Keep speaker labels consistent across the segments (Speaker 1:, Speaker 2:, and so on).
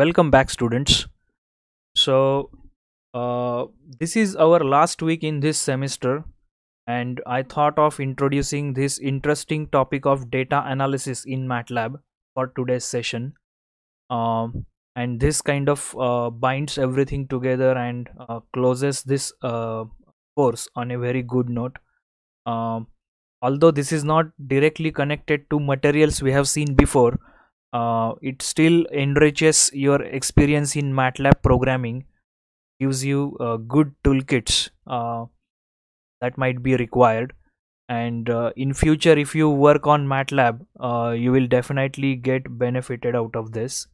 Speaker 1: welcome back students so uh, this is our last week in this semester and i thought of introducing this interesting topic of data analysis in matlab for today's session um, and this kind of uh, binds everything together and uh, closes this uh, course on a very good note um, although this is not directly connected to materials we have seen before uh, it still enriches your experience in MATLAB programming, gives you uh, good toolkits uh, that might be required. And uh, in future, if you work on MATLAB, uh, you will definitely get benefited out of this.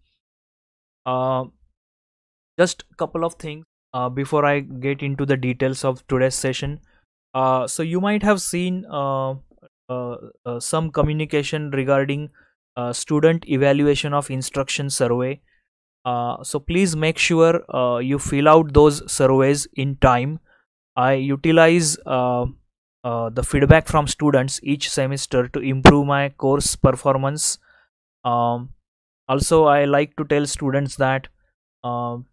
Speaker 1: Uh, just a couple of things before I get into the details of today's session. so you might have seen some communication regarding uh, student evaluation of instruction survey uh, so please make sure uh, you fill out those surveys in time i utilize uh, uh, the feedback from students each semester to improve my course performance um, also i like to tell students that um,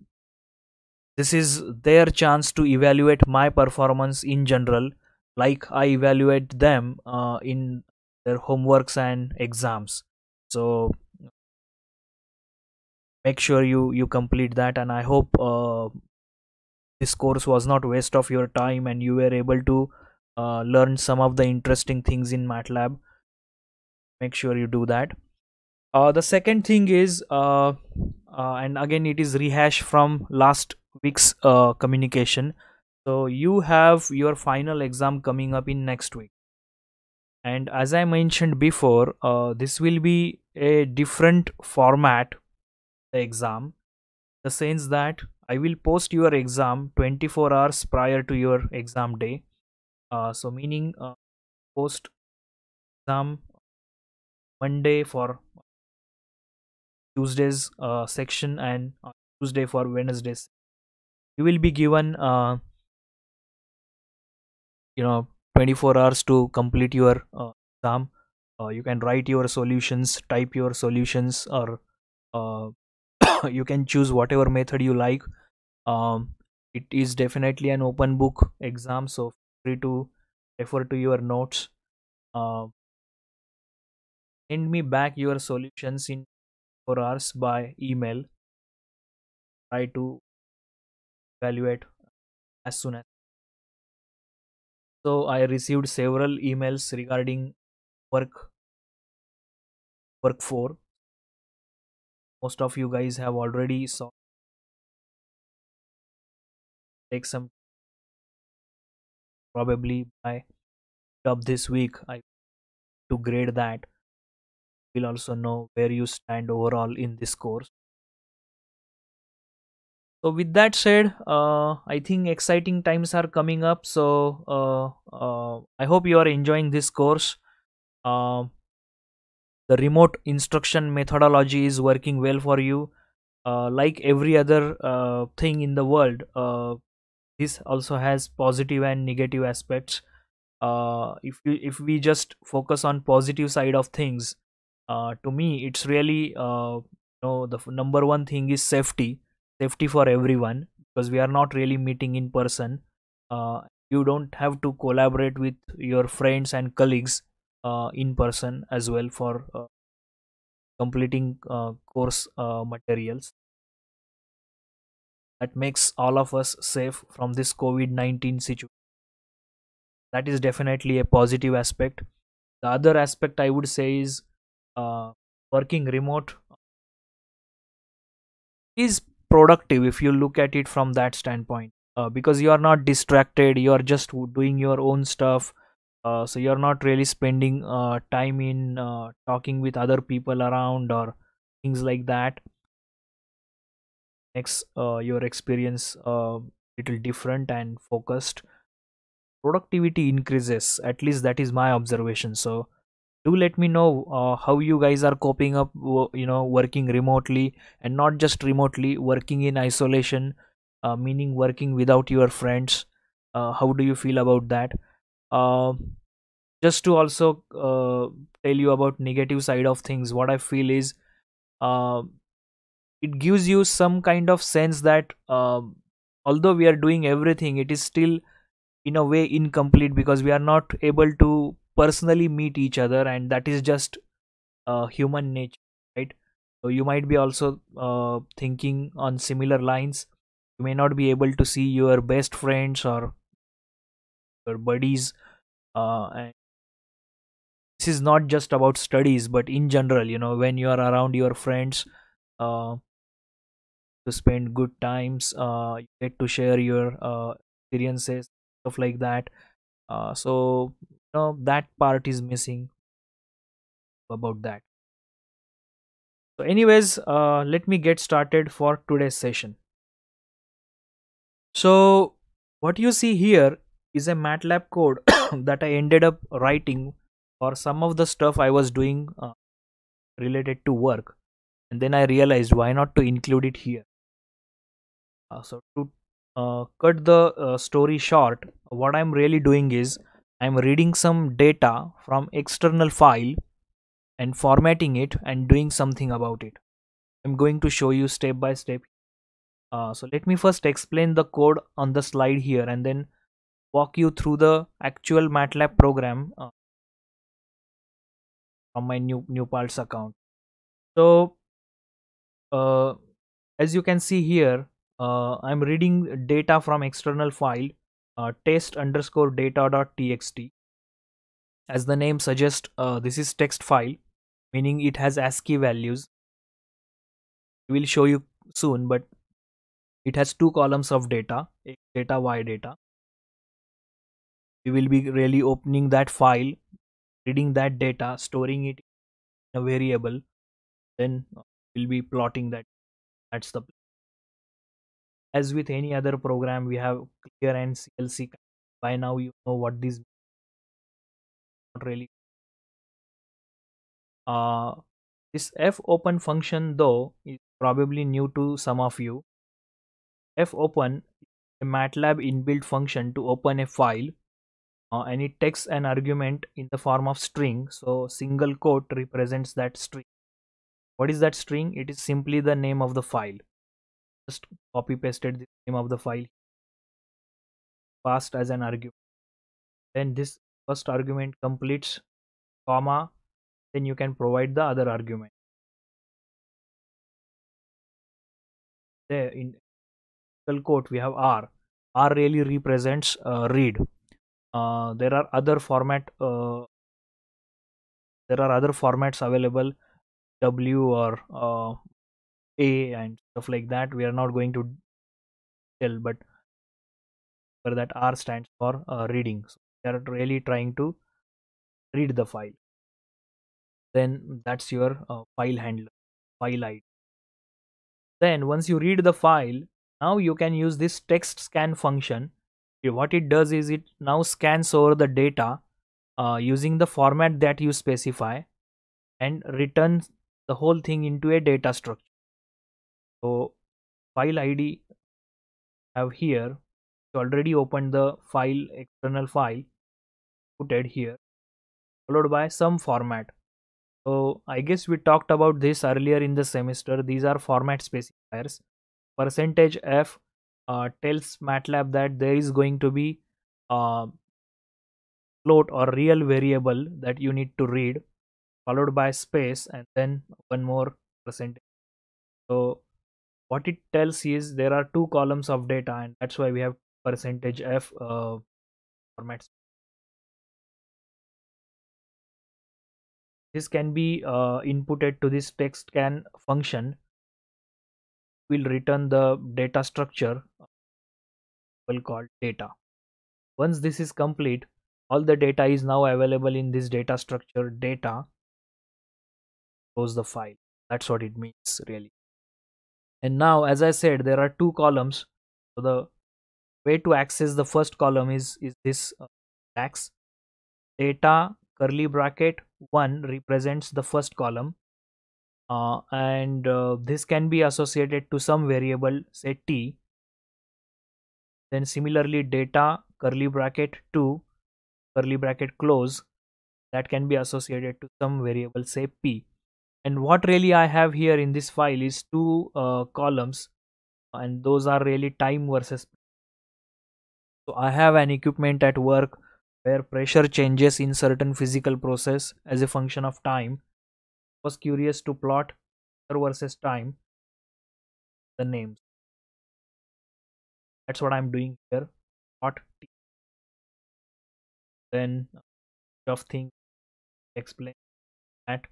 Speaker 1: this is their chance to evaluate my performance in general like i evaluate them uh, in their homeworks and exams so make sure you you complete that and i hope uh, this course was not waste of your time and you were able to uh, learn some of the interesting things in matlab make sure you do that uh, the second thing is uh, uh, and again it is rehash from last week's uh, communication so you have your final exam coming up in next week and as I mentioned before uh, this will be a different format the exam the sense that I will post your exam 24 hours
Speaker 2: prior to your exam day uh, so meaning uh, post exam Monday for Tuesday's
Speaker 1: uh, section and Tuesday for Wednesday's you will be given uh, you know 24 hours to complete your uh, exam uh, you can write your solutions type your solutions or uh, you can choose whatever method you like um, it is definitely an open book exam so free to refer to your notes uh,
Speaker 2: send me back your solutions in 4 hours by email try to evaluate as soon as so I received several emails regarding work work for. Most of you guys have already saw. Take some probably by top this week I to grade that. We'll also know where you stand overall in this course
Speaker 1: so with that said uh, i think exciting times are coming up so uh, uh, i hope you are enjoying this course uh, the remote instruction methodology is working well for you uh, like every other uh, thing in the world this also has positive and negative aspects if you, if we just focus on positive side of things to me it's really you know the number one thing is safety safety for everyone because we are not really meeting in person uh, you don't have to collaborate with your friends and colleagues uh, in person as well for uh, completing uh, course uh, materials that makes all of us safe from this covid-19 situation that is definitely a positive aspect the other aspect i would say is uh, working remote is productive if you look at it from that standpoint uh, because you are not distracted you are just doing your own stuff uh, so you're not really spending uh, time in uh, talking with other people around or things like that makes uh, your experience a uh, little different and focused productivity increases at least that is my observation so do let me know uh, how you guys are coping up you know working remotely and not just remotely working in isolation uh, meaning working without your friends uh, how do you feel about that uh, just to also uh, tell you about negative side of things what i feel is uh, it gives you some kind of sense that although we are doing everything it is still in a way incomplete because we are not able to personally meet each other and that is just uh, human nature right so you might be also uh, thinking on similar lines you may not be able to see your best friends or your buddies uh, and this is not just about studies but in general you know when you are around your friends uh, to spend good times uh, you get to share your uh, experiences stuff like that uh, so now that part is missing
Speaker 2: about that so anyways uh, let me get started for today's session so
Speaker 1: what you see here is a matlab code that i ended up writing for some of the stuff i was doing uh, related to work and then i realized why not to include it here uh, so to uh, cut the uh, story short what i'm really doing is I'm reading some data from external file and formatting it and doing something about it. I'm going to show you step by step. Uh, so let me first explain the code on the slide here and
Speaker 2: then walk you through the actual MATLAB program uh, from my new new parts account. So
Speaker 1: uh, as you can see here, uh, I'm reading data from external file uh, test underscore txt. As the name suggests, uh, this is text file, meaning it has ASCII values. We will show you soon, but it has two columns of data, X data, Y data. We will be really opening that file, reading that data, storing it in a variable, then we'll be plotting that.
Speaker 2: That's the plan as with any other program we have clear and clc by now you know what these not really uh, this f open function though is
Speaker 1: probably new to some of you f open a matlab inbuilt function to open a file uh, and it takes an argument in the form of string so single quote represents that string what is that string it is simply the name
Speaker 2: of the file just copy pasted the name of the file passed as an argument then this first argument completes comma then you can provide the other argument there in quote we have r r really
Speaker 1: represents uh, read uh, there are other format uh, there are other formats available w or uh, a and stuff like that. We are not going to tell, but for that R stands for uh, reading. So we are really trying to read the file. Then that's your uh, file handler, file ID. Then once you read the file, now you can use this text scan function. What it does is it now scans over the data uh, using the format that you specify and returns the whole thing into a data structure
Speaker 2: so file id have here you already opened the file external file put here followed by some
Speaker 1: format so i guess we talked about this earlier in the semester these are format specifiers percentage f uh, tells matlab that there is going to be a uh, float or real variable that you need to read followed by space and then one more percentage so
Speaker 2: what it tells is there are two columns of data and that's why we have percentage f uh, formats this can be uh, inputted to this text can function
Speaker 1: will return the data structure will call data once this is complete all the data is now available in this data structure data close the file that's what it means really and now as i said there are two columns so the way to access the first column is is this uh, tax data curly bracket 1 represents the first column uh, and uh, this can be associated to some variable say t then similarly data curly bracket 2 curly bracket close that can be associated to some variable say p and what really I have here in this file is two uh, columns and those are really time versus so I have an equipment at work where pressure changes in certain physical process as
Speaker 2: a function of time I was curious to plot versus time the names that's what I'm doing here plot t then of thing explain that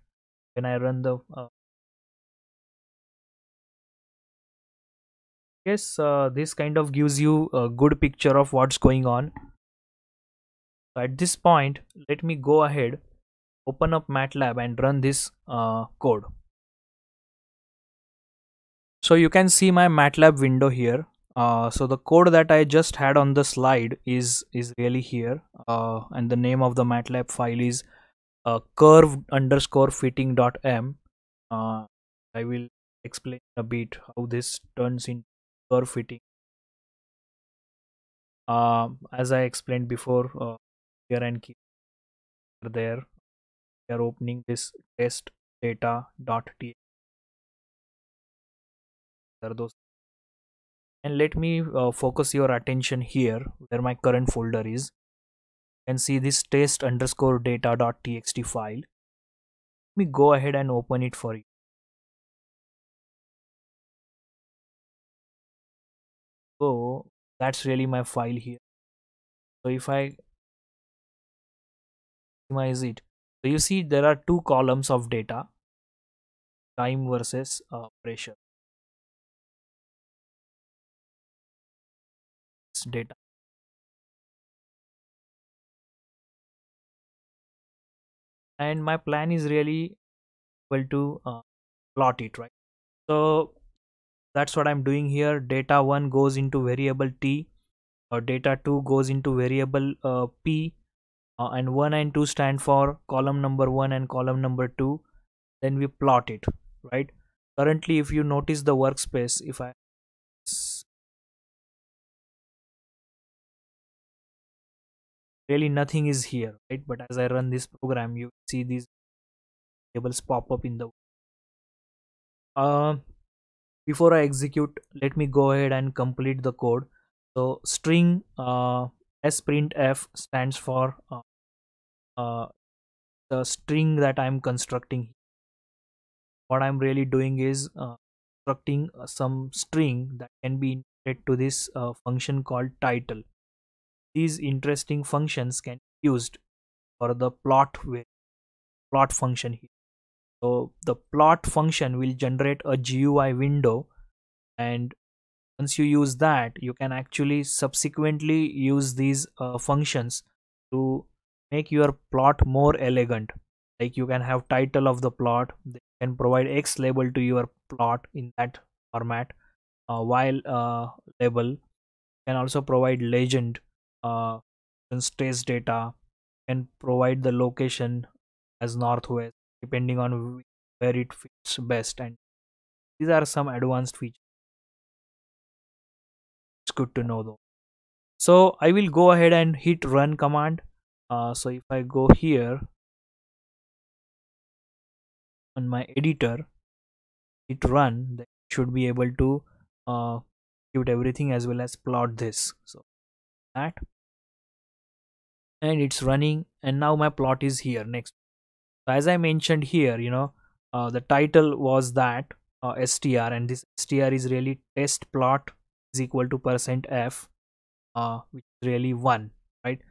Speaker 2: when uh, I run the uh, guess uh, this kind of gives you a good picture of what's going on so at this point let me go ahead open up MATLAB and run this uh, code
Speaker 1: so you can see my MATLAB window here uh, so the code that I just had on the slide is is really here uh, and the name of the MATLAB file is uh, curved underscore fitting dot m uh, i will explain a bit
Speaker 2: how this turns into curve fitting uh, as i explained before uh, here and keep there we are opening this test data dot t those and let
Speaker 1: me uh, focus your attention here where my current folder is and see this test underscore data.txt file. Let
Speaker 2: me go ahead and open it for you. So that's really my file here. So if I optimize it, so you see there are two columns of data, time versus uh, pressure. It's data and my plan is really well to uh, plot it right so
Speaker 1: that's what i'm doing here data 1 goes into variable t or data 2 goes into variable uh, p uh, and 1 and 2 stand for column number 1 and column number 2 then we plot it right currently if you notice the
Speaker 2: workspace if i really nothing is here right but as i run this program you see these tables pop up in the uh,
Speaker 1: before i execute let me go ahead and complete the code so string uh, sprintf stands for uh, uh, the string that i'm constructing what i'm really doing is uh, constructing uh, some string that can be indexed to this uh, function called title these interesting functions can be used for the plot plot function here. So the plot function will generate a GUI window and once you use that you can actually subsequently use these uh, functions to make your plot more elegant like you can have title of the plot they can provide x label to your plot in that format uh, while uh, label you can also provide legend uh, trace data and provide the location as
Speaker 2: northwest depending on where it fits best and these are some advanced features it's good to know though so i will go ahead and hit run command uh, so if i go here on my editor hit run should be able to uh, give everything as well as plot this so that
Speaker 1: and it's running and now my plot is here next so as i mentioned here you know uh, the title was that uh, str and this str is really test plot is equal to percent f uh, which is really 1 right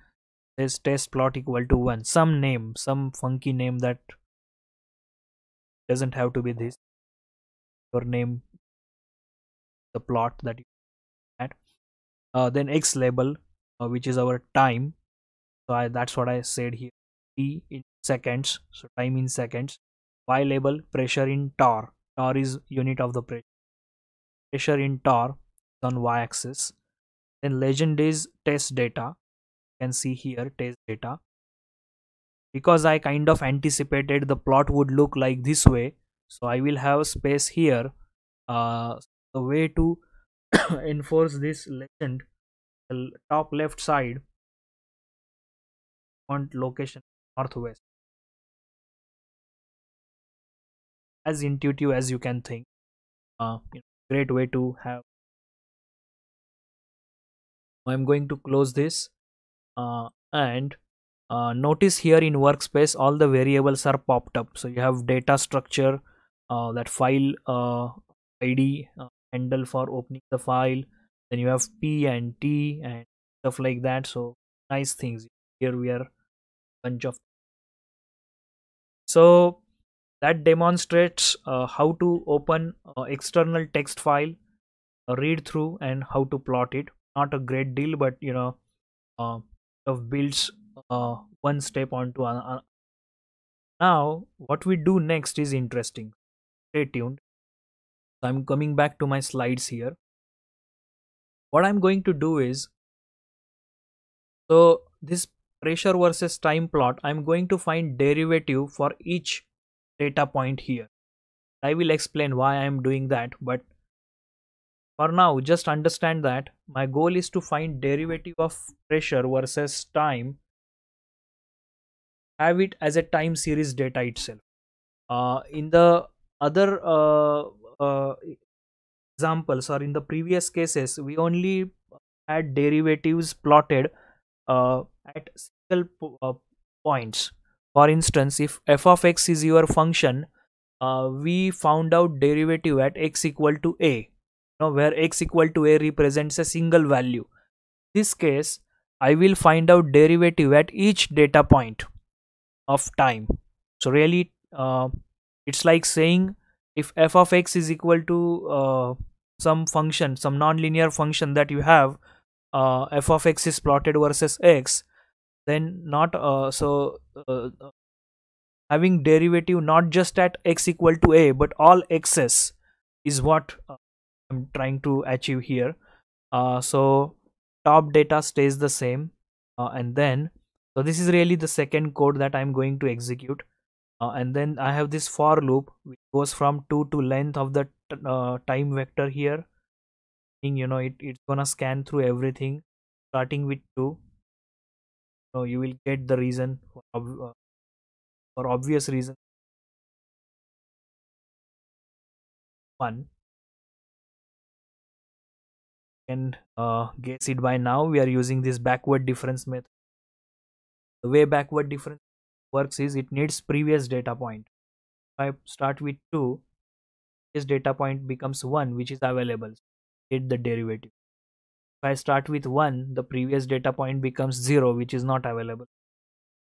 Speaker 1: this test plot equal to 1 some name some funky name that
Speaker 2: doesn't have to be this your name the plot that you add uh, then x label uh,
Speaker 1: which is our time so I, that's what i said here t in seconds so time in seconds y label pressure in tor tor is unit of the pressure pressure in tor on y axis then legend is test data you can see here test data because i kind of anticipated the plot would look like this way so i will have space here uh,
Speaker 2: the way to enforce this legend top left side font location northwest as intuitive as you can think uh, you know, great way to have i'm going to close
Speaker 1: this uh, and uh, notice here in workspace all the variables are popped up so you have data structure uh, that file uh, id
Speaker 2: uh, handle for opening the file then you have p and t and stuff like that so nice things here we are bunch of
Speaker 1: so that demonstrates uh, how to open uh, external text file uh, read through and how to plot it not a great deal but you know uh, of builds uh, one step onto another now what we do next is interesting stay tuned i'm coming back to my slides here what i'm going to do is so this pressure versus time plot i'm going to find derivative for each data point here i will explain why i'm doing that but for now just understand that my goal is to find derivative of pressure versus time have it as a time series data itself uh, in the other uh, uh, examples or in the previous cases we only had derivatives plotted uh, at single po uh, points for instance if f of x is your function uh, we found out derivative at x equal to a you know, where x equal to a represents a single value in this case i will find out derivative at each data point of time so really uh, it's like saying if f of x is equal to uh, some function some nonlinear function that you have uh, f of x is plotted versus x then not uh, so uh, having derivative not just at x equal to a but all x's is what uh, i'm trying to achieve here uh, so top data stays the same uh, and then so this is really the second code that i'm going to execute and then i have this for loop which goes from 2 to length of the uh, time vector here you know it, it's gonna scan through everything starting with 2
Speaker 2: so you will get the reason for, uh, for obvious reason 1 and uh, guess it by now we are using this backward
Speaker 1: difference method the way backward difference works is it needs previous data point if i start with 2 this data point becomes 1 which is available get the derivative if i start with 1 the previous data point becomes 0 which is not available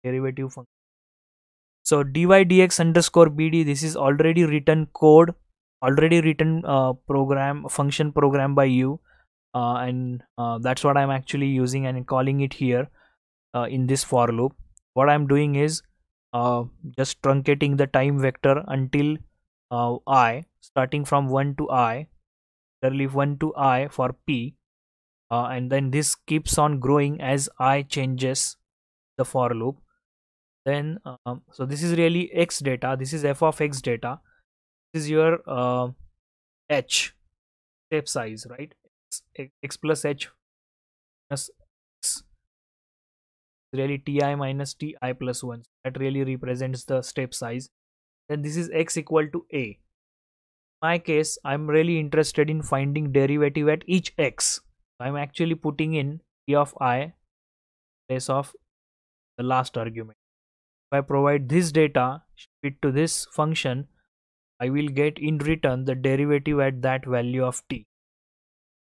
Speaker 1: derivative function so dy dx underscore bd this is already written code already written uh, program function program by you uh, and uh, that's what i'm actually using and calling it here uh, in this for loop what i'm doing is uh, just truncating the time vector until uh, i starting from 1 to i literally 1 to i for p uh, and then this keeps on growing as i changes the for loop then um, so this is really x data this is f of x data this is your uh, h step size right x, x plus h minus x really ti minus ti plus 1 that really represents the step size then this is x equal to a in my case i'm really interested in finding derivative at each x. am actually putting in p of i place of the last argument if i provide this data fit to this function i will get in return the derivative at that value
Speaker 2: of t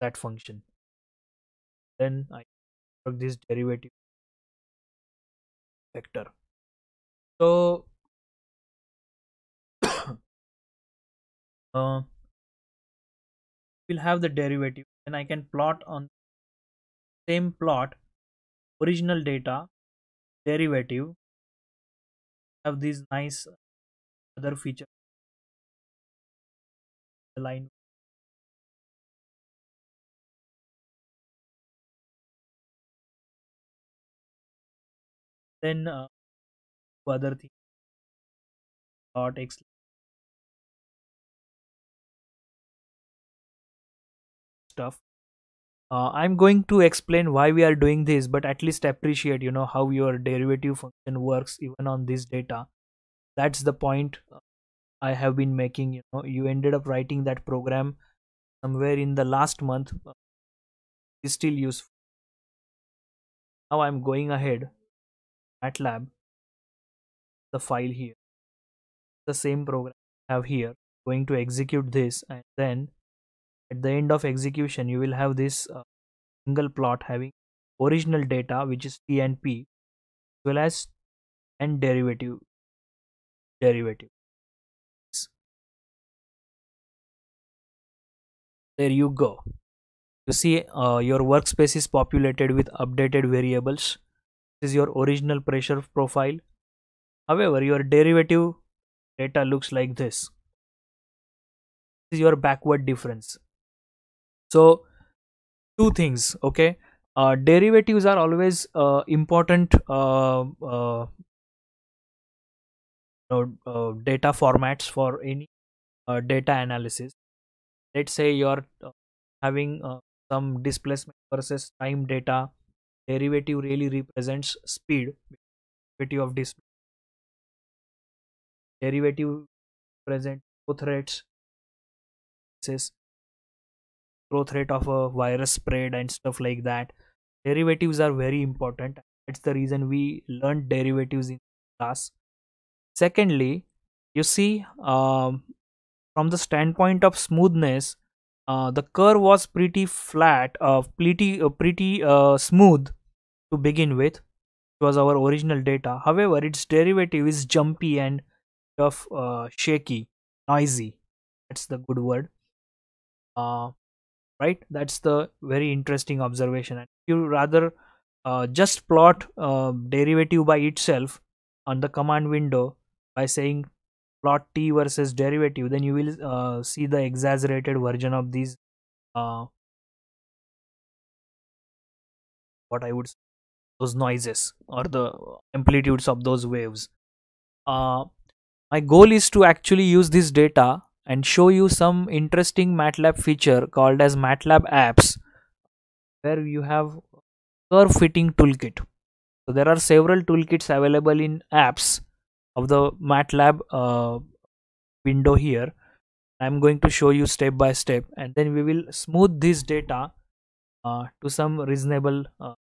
Speaker 2: that function then i this derivative vector so uh, we will have the derivative and I can plot on same plot original data derivative have these nice other feature the line then uh, other thing dot x stuff uh, i'm going to explain why we are doing this but
Speaker 1: at least appreciate you know how your derivative function works even on this data that's the point uh, i have been making you know you ended up writing that program
Speaker 2: somewhere in the last month is still useful now i'm going ahead matlab the file here the same program I have here going to execute this and then
Speaker 1: at the end of execution you will have this uh, single plot having original data
Speaker 2: which is t and p as well as and derivative derivative there you go you see uh, your workspace is populated with updated
Speaker 1: variables this is your original pressure profile however your derivative data looks like this this is your backward difference
Speaker 2: so two things okay uh, derivatives are always uh, important uh, uh,
Speaker 1: uh data formats for any uh, data analysis let's say you're having some displacement versus time data derivative
Speaker 2: really represents speed derivative of displacement derivative present both rates
Speaker 1: growth rate of a virus spread and stuff like that derivatives are very important that's the reason we learned derivatives in class secondly you see um, from the standpoint of smoothness uh, the curve was pretty flat uh, pretty uh, pretty uh, smooth to begin with it was our original data however its derivative is jumpy and of uh, shaky noisy that's the good word uh, right that's the very interesting observation and you rather uh, just plot uh, derivative by itself on the command window by saying plot t versus derivative then you will uh, see the exaggerated version of these
Speaker 2: uh, what i would say those noises or the amplitudes of those waves uh,
Speaker 1: my goal is to actually use this data and show you some interesting MATLAB feature called as MATLAB apps where you have curve fitting toolkit. So there are several toolkits available in apps of the MATLAB uh, window here. I'm going to show you step by step and then
Speaker 2: we will smooth this data uh, to some reasonable uh,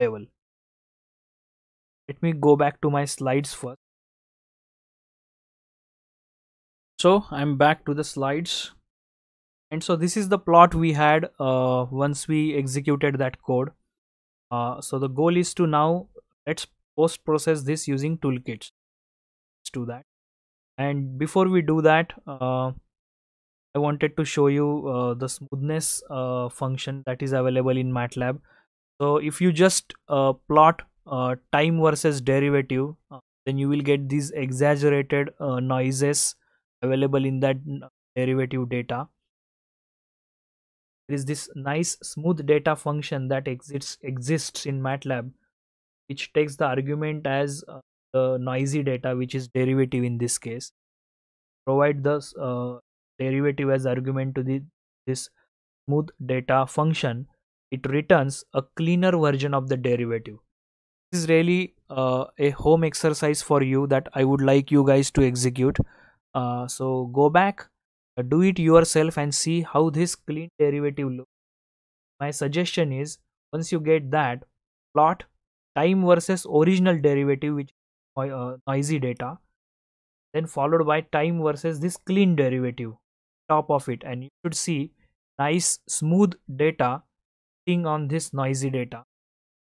Speaker 2: level. Let me go back to my slides first. so i'm back to the slides and so
Speaker 1: this is the plot we had uh, once we executed that code uh, so the goal is to now let's post process this using toolkits let's do that and before we do that uh, i wanted to show you uh, the smoothness uh, function that is available in matlab so if you just uh, plot time versus derivative then you will get these exaggerated noises available in that derivative data there is this nice smooth data function that exists exists in matlab which takes the argument as uh, the noisy data which is derivative in this case provide the uh, derivative as argument to the this smooth data function it returns a cleaner version of the derivative this is really uh, a home exercise for you that i would like you guys to execute uh, so go back uh, do it yourself and see how this clean derivative looks my suggestion is once you get that plot time versus original derivative which uh, noisy data then followed by time versus this clean derivative top of it and you should see nice smooth data thing on this noisy data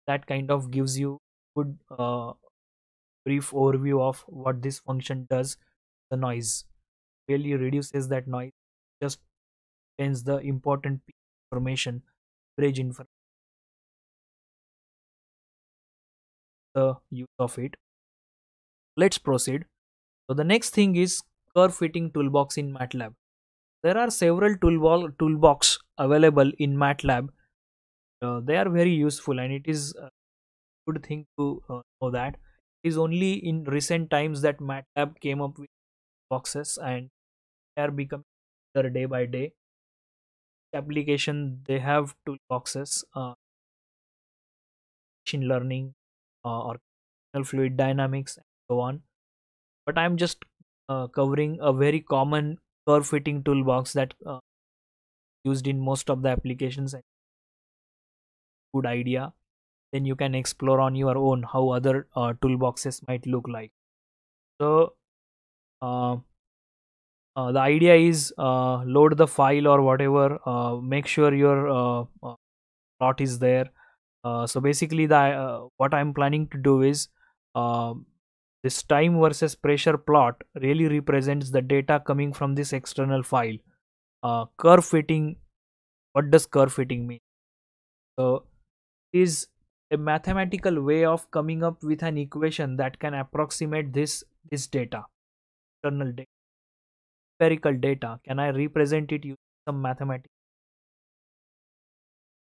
Speaker 1: that kind of gives you good uh, brief overview of what this function
Speaker 2: does the noise really reduces that noise just sends the important information bridge information the use of it let's proceed
Speaker 1: so the next thing is curve fitting toolbox in matlab there are several toolbox toolbox available in matlab uh, they are very useful and it is a good thing to uh, know that it is only in recent times that matlab
Speaker 2: came up with boxes and they are becoming their day by day application they have two boxes uh, machine learning uh, or fluid dynamics and so on but i'm
Speaker 1: just uh, covering a very common curve fitting toolbox that uh, used in most of the applications and good idea then you can explore on your own how other uh, toolboxes might look like so uh, uh, the idea is uh, load the file or whatever make sure your plot is there so basically the what i'm planning to do is um, this time versus pressure plot really represents the data coming from this external file. Uh, curve fitting, what does curve fitting mean? So, is a mathematical way of coming up with an equation that can approximate this this data
Speaker 2: external data empirical data can i represent it using some mathematics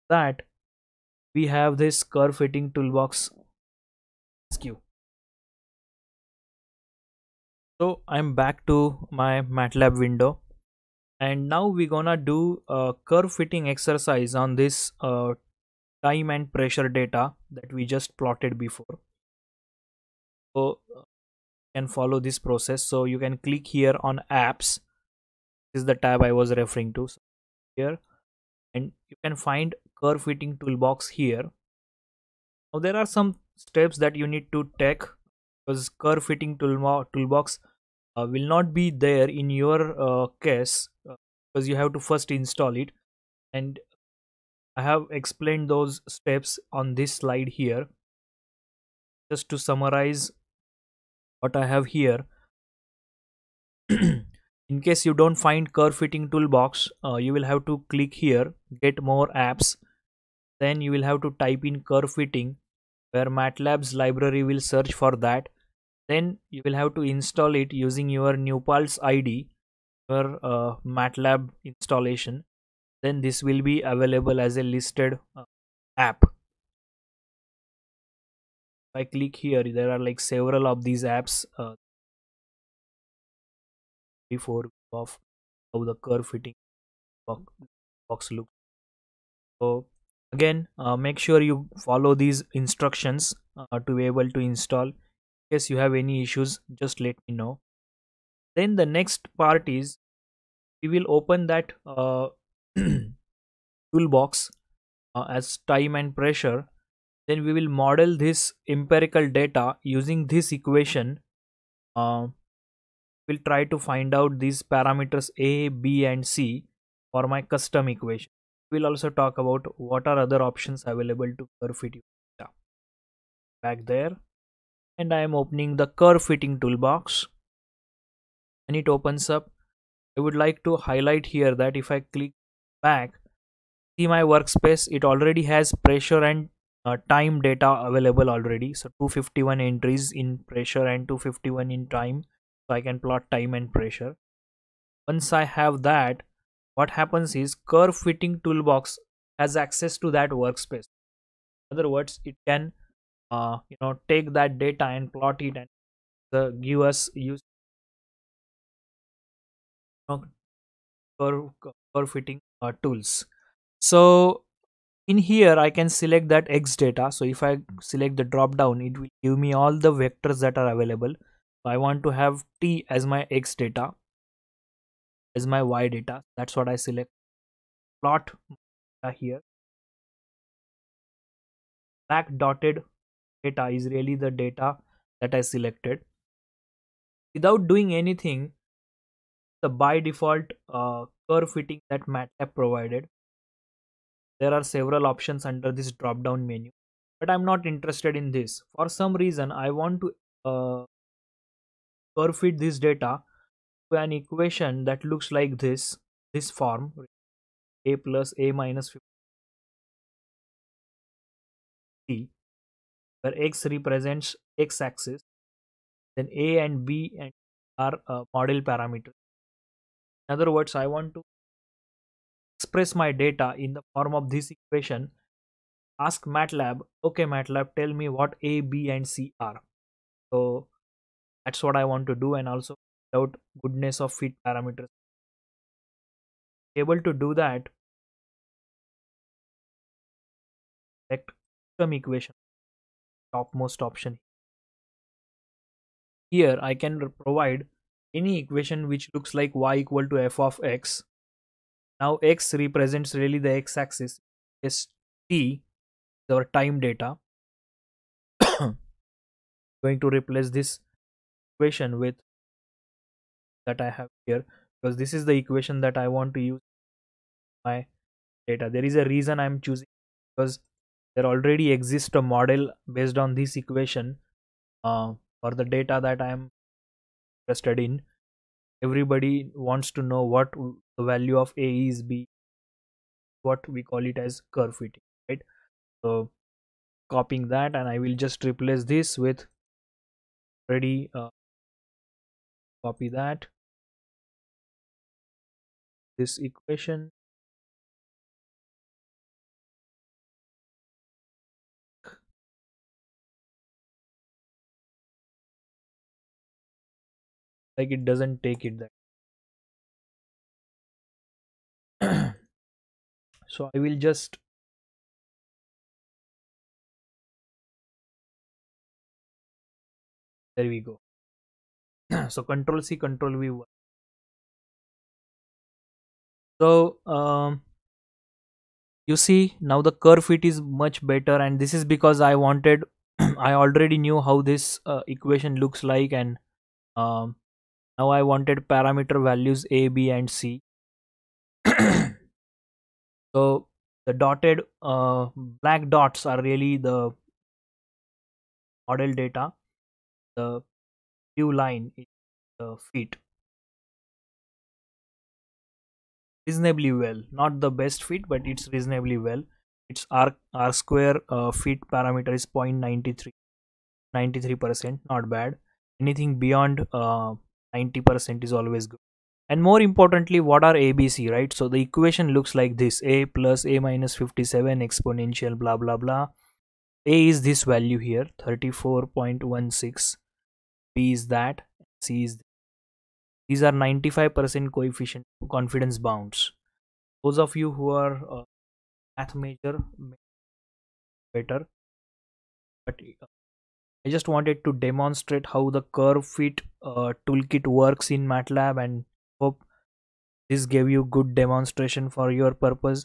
Speaker 2: that we have this curve fitting toolbox skew so i'm back to my matlab window and now we're gonna do
Speaker 1: a curve fitting exercise on this uh, time and pressure data that we just plotted before so and follow this process so you can click here on apps this is the tab i was referring to so here and you can find curve fitting toolbox here now there are some steps that you need to take because curve fitting toolbox uh, will not be there in your uh, case uh, because you have to first install it and i have explained those steps on this slide here just to summarize what I have here in case you don't find curve fitting toolbox uh, you will have to click here get more apps then you will have to type in curve fitting where matlab's library will search for that then you will have to install it using your NewPulse id your uh, matlab installation then this will be available as a listed
Speaker 2: uh, app i click here there are like several of these apps uh, before of how the curve fitting box, box looks so again uh, make sure you follow these
Speaker 1: instructions uh, to be able to install in case you have any issues just let me know then the next part is we will open that uh, toolbox uh, as time and pressure then we will model this empirical data using this equation uh, we'll try to find out these parameters a b and c for my custom equation we'll also talk about what are other options available to curve fit data back there and i am opening the curve fitting toolbox and it opens up i would like to highlight here that if i click back see my workspace it already has pressure and uh, time data available already so 251 entries in pressure and 251 in time so i can plot time and pressure once i have that what happens is curve fitting toolbox has access to that workspace in other words it can
Speaker 2: uh, you know take that data and plot it and uh, give us use curve curve fitting uh,
Speaker 1: tools so in here I can select that X data so if I select the drop down it will give me all the vectors that are available so I want to have T
Speaker 2: as my X data as my Y data that's what I select plot here black dotted data is really the data that I selected without
Speaker 1: doing anything the by default uh, curve fitting that MATLAB provided there are several options under this drop down menu, but I'm not interested in this. For some reason, I want to uh, this
Speaker 2: data to an equation that looks like this, this form a plus a minus 50 t where x represents x axis then a and b and are uh, model parameters in other words i want to
Speaker 1: express my data in the form of this equation ask matlab okay matlab tell me what a b and c are so that's what i want to do and also
Speaker 2: out goodness of fit parameters able to do that select system equation topmost option here i can provide
Speaker 1: any equation which looks like y equal to f of x now x
Speaker 2: represents really the x-axis is t, our time data. going to replace this equation with that I have here because this is the equation that I want to use my
Speaker 1: data. There is a reason I'm choosing because there already exists a model based on this equation uh, for the data that I'm interested in everybody wants to know what the value of a is b
Speaker 2: what we call it as curve fitting right so copying that and i will just replace this with ready uh, copy that this equation like it doesn't take it that so i will just there we go so control c control v so um,
Speaker 1: you see now the curve fit is much better and this is because i wanted i already knew how this uh, equation looks like and um, now I wanted parameter values a, b and c. so
Speaker 2: the dotted uh, black dots are really the model data. The blue line is the fit. Reasonably well, not the
Speaker 1: best fit, but it's reasonably well. Its R, R square uh, fit parameter is 0.93, 93%, not bad. Anything beyond uh, 90% is always good and more importantly what are abc right so the equation looks like this a plus a minus 57 exponential blah blah blah a is this value here 34.16 b is that c is this. these are 95% coefficient confidence bounds those of you who
Speaker 2: are uh, math major better but uh,
Speaker 1: I just wanted to demonstrate how the curve fit uh, toolkit works in MATLAB and hope this gave you good demonstration for your purpose.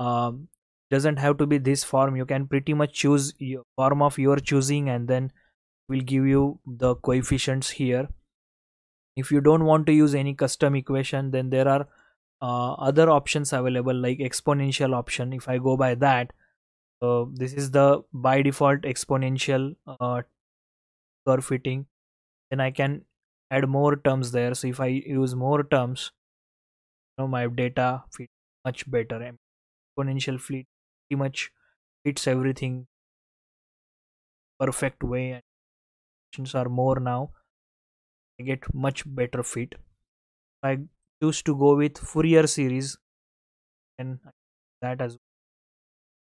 Speaker 1: Um, doesn't have to be this form. You can pretty much choose your form of your choosing and then will give you the coefficients here. If you don't want to use any custom equation then there are uh, other options available like exponential option if I go by that. Uh, this is the by default exponential uh, curve fitting then i can add more terms
Speaker 2: there so if i use more terms you know, my data fit much better and exponential fleet pretty much fits everything perfect way and options are more now i get much
Speaker 1: better fit i choose to go with fourier series and that as well.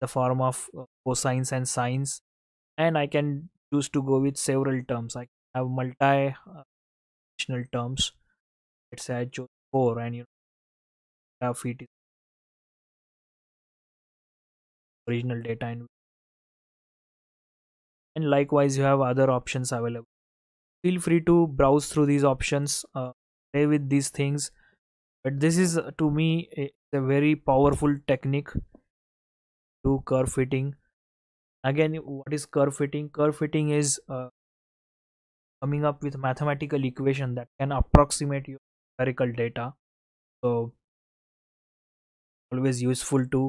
Speaker 1: the form of uh, cosines and sines and
Speaker 2: i can choose to go with several terms i have multi additional terms let's say i chose four and you know, have it original data and and likewise you have other options available feel free to browse through these options
Speaker 1: uh, play with these things but this is uh, to me a, a very powerful technique to curve fitting again what is curve fitting curve fitting is uh, coming up with mathematical equation that can approximate your empirical data so always useful to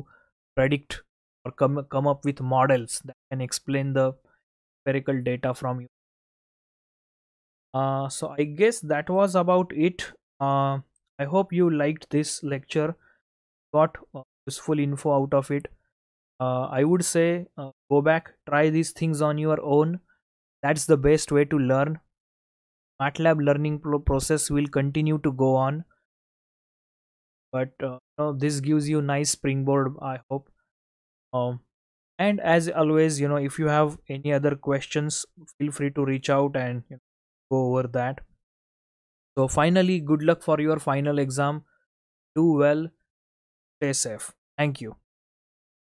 Speaker 1: predict or come come up with models that can explain the empirical data from you uh, so i guess that was about it uh, i hope you liked this lecture got uh, useful info out of it uh, i would say uh, go back try these things on your own that's the best way to learn matlab learning pro process will continue to go on but uh, you know, this gives you nice springboard i hope um, and as always you know if you have any other questions feel free to reach out and you know, go over that
Speaker 2: so finally good luck for your final exam do well stay safe thank you